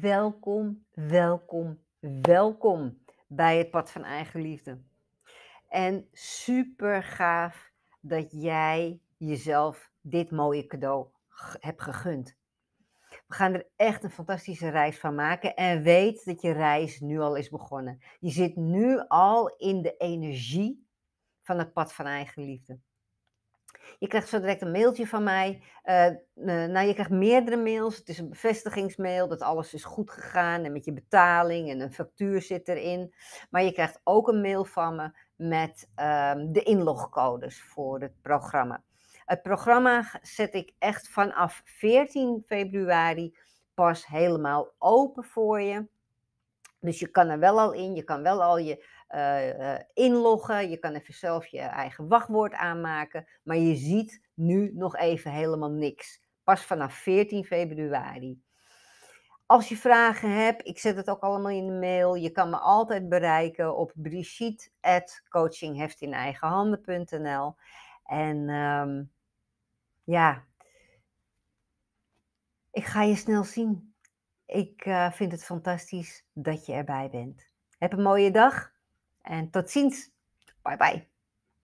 welkom, welkom, welkom bij het pad van eigen liefde. En super gaaf dat jij jezelf dit mooie cadeau hebt gegund. We gaan er echt een fantastische reis van maken en weet dat je reis nu al is begonnen. Je zit nu al in de energie van het pad van eigen liefde. Je krijgt zo direct een mailtje van mij. Eh, eh, nou, je krijgt meerdere mails. Het is een bevestigingsmail dat alles is goed gegaan en met je betaling en een factuur zit erin. Maar je krijgt ook een mail van me met ehm, de inlogcodes voor het programma. Het programma zet ik echt vanaf 14 februari pas helemaal open voor je. Dus je kan er wel al in, je kan wel al je eh, eh, inloggen, je kan even zelf je eigen wachtwoord aanmaken, maar je ziet nu nog even helemaal niks. Pas vanaf 14 februari. Als je vragen hebt, ik zet het ook allemaal in de mail. Je kan me altijd bereiken op brigitte.coachingheftineigenhanden.nl En ehm, ja, ik ga je snel zien. Ik eh, vind het fantastisch dat je erbij bent. Heb een mooie dag en tot ziens. Bye bye.